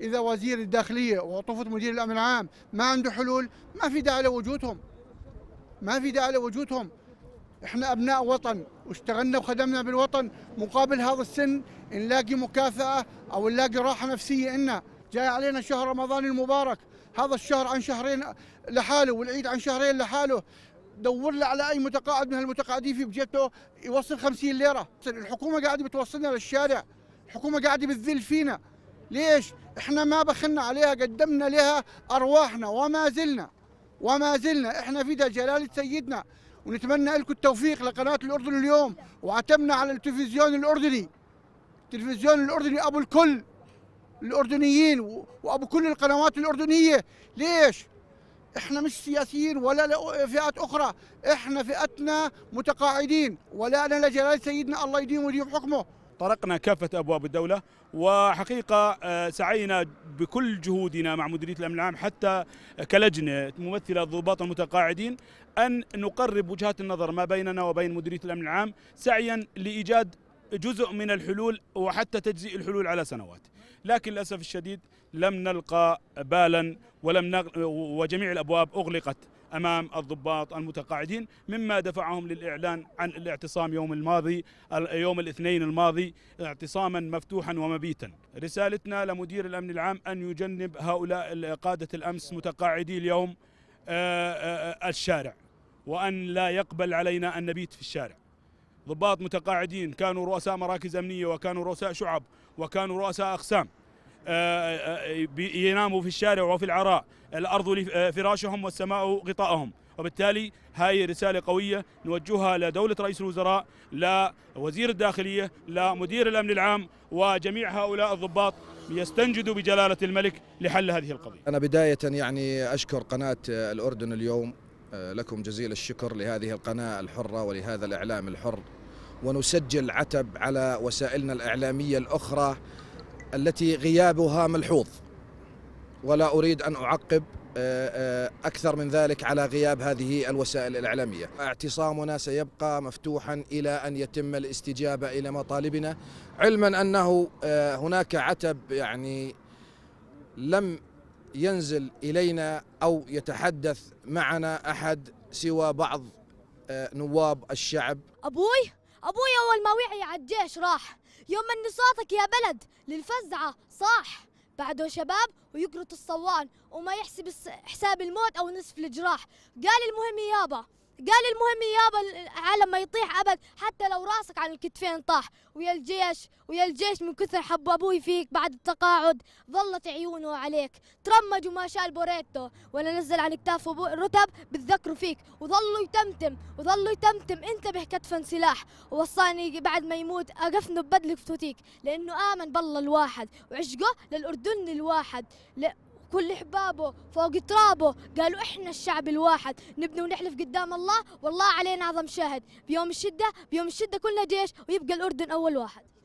اذا وزير الداخليه وطفت مدير الامن العام ما عنده حلول ما في داعي لوجودهم ما في داعي لوجودهم احنا ابناء وطن واشتغلنا وخدمنا بالوطن مقابل هذا السن نلاقي مكافاه او نلاقي راحه نفسيه إنا جاي علينا شهر رمضان المبارك هذا الشهر عن شهرين لحاله والعيد عن شهرين لحاله دور له على اي متقاعد من المتقاعدين في بجيته يوصل 50 ليره الحكومه قاعده بتوصلنا للشارع الحكومه قاعده بتذل فينا ليش؟ احنا ما بخلنا عليها قدمنا لها ارواحنا وما زلنا وما زلنا احنا في جلالة سيدنا ونتمنى لكم التوفيق لقناة الأردن اليوم وعتمنا على التلفزيون الأردني التلفزيون الأردني أبو الكل الأردنيين وأبو كل القنوات الأردنية ليش؟ احنا مش سياسيين ولا فئات أخرى احنا فئتنا متقاعدين ولا لجلال سيدنا الله يديم ويديم حكمه طرقنا كافة أبواب الدولة وحقيقة آه، سعينا بكل جهودنا مع مديرية الأمن العام حتى كلجنة ممثلة الضباط المتقاعدين أن نقرب وجهات النظر ما بيننا وبين مديرية الأمن العام سعيا لإيجاد جزء من الحلول وحتى تجزيء الحلول على سنوات لكن للأسف الشديد لم نلقى بالا ولم نغ... وجميع الأبواب أغلقت أمام الضباط المتقاعدين مما دفعهم للإعلان عن الاعتصام يوم الماضي يوم الاثنين الماضي اعتصاما مفتوحا ومبيتا رسالتنا لمدير الأمن العام أن يجنب هؤلاء قادة الأمس متقاعدي اليوم آه، آه، الشارع وأن لا يقبل علينا أن نبيت في الشارع ضباط متقاعدين كانوا رؤساء مراكز أمنية وكانوا رؤساء شعب وكانوا رؤساء أقسام آه، آه، يناموا في الشارع وفي العراء الأرض آه، فراشهم والسماء غطاءهم وبالتالي هاي رسالة قوية نوجهها لدولة رئيس الوزراء لوزير الداخلية لمدير الأمن العام وجميع هؤلاء الضباط يستنجدوا بجلالة الملك لحل هذه القضية أنا بداية يعني أشكر قناة الأردن اليوم لكم جزيل الشكر لهذه القناة الحرة ولهذا الإعلام الحر ونسجل عتب على وسائلنا الإعلامية الأخرى التي غيابها ملحوظ ولا أريد أن أعقب آه، آه، أكثر من ذلك على غياب هذه الوسائل الإعلامية اعتصامنا سيبقى مفتوحا إلى أن يتم الاستجابة إلى مطالبنا علما أنه آه، هناك عتب يعني لم ينزل إلينا أو يتحدث معنا أحد سوى بعض نواب الشعب أبوي أبوي أول ما وعي على الجيش راح يوم من صوتك يا بلد للفزعة صاح بعده شباب ويقرط الصوان وما يحسب حساب الموت أو نصف الجراح قال المهم يابا قال المهم يابا العالم ما يطيح ابد حتى لو راسك على الكتفين طاح ويا الجيش ويا الجيش من كثر حب ابوي فيك بعد التقاعد ظلت عيونه عليك ترمج وما شال بوريتو ولا نزل عن كتافه رتب بتذكروا فيك وظلوا يتمتم وظلوا يتمتم انتبه كتفن سلاح ووصاني بعد ما يموت اقفنه ببدلك فتوتيك لانه امن بالله الواحد وعشقه للاردن الواحد ل... كل حبابه فوق ترابه قالوا احنا الشعب الواحد نبني ونحلف قدام الله والله علينا اعظم شاهد بيوم الشده بيوم الشده كلنا جيش ويبقى الاردن اول واحد